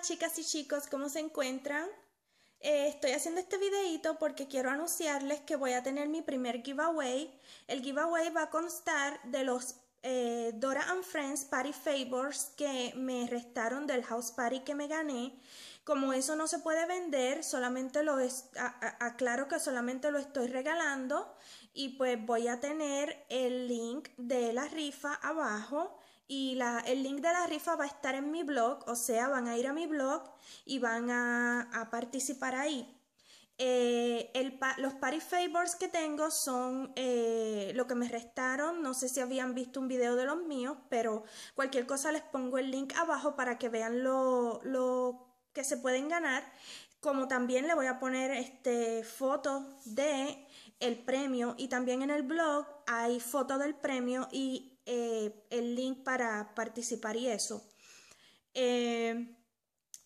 chicas y chicos, ¿cómo se encuentran? Eh, estoy haciendo este videito porque quiero anunciarles que voy a tener mi primer giveaway. El giveaway va a constar de los eh, Dora and Friends Party Favors que me restaron del house party que me gané. Como eso no se puede vender, solamente lo es, aclaro que solamente lo estoy regalando y pues voy a tener el link de la rifa abajo y el link de la rifa va a estar en mi blog, o sea, van a ir a mi blog y van a, a participar ahí. Eh, los party favors que tengo son eh, lo que me restaron. No sé si habían visto un video de los míos, pero cualquier cosa les pongo el link abajo para que vean lo, que se pueden ganar. Como también le voy a poner este, fotos de el premio y también en el blog hay fotos del premio y eh, el link para participar y eso.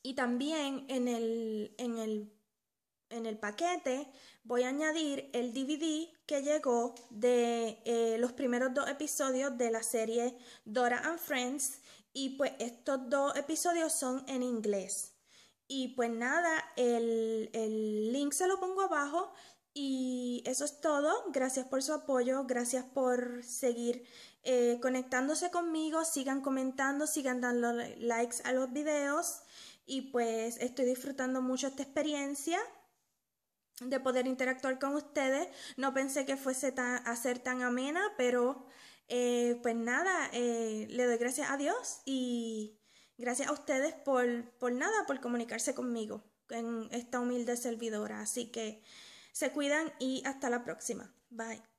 y también en el, en el en el paquete voy a añadir el DVD que llegó de eh, los primeros dos episodios de la serie Dora and Friends y pues estos dos episodios son en inglés. Y pues nada, el, link se lo pongo abajo y eso es todo. Gracias por su apoyo, gracias por seguir eh, conectándose conmigo, sigan comentando, sigan dando likes a los videos y pues estoy disfrutando mucho esta experiencia de poder interactuar con ustedes. No pensé que fuese tan, a ser tan amena, pero eh, pues nada, eh, le doy gracias a Dios y gracias a ustedes por, por nada, por comunicarse conmigo en esta humilde servidora. Así que se cuidan y hasta la próxima. Bye.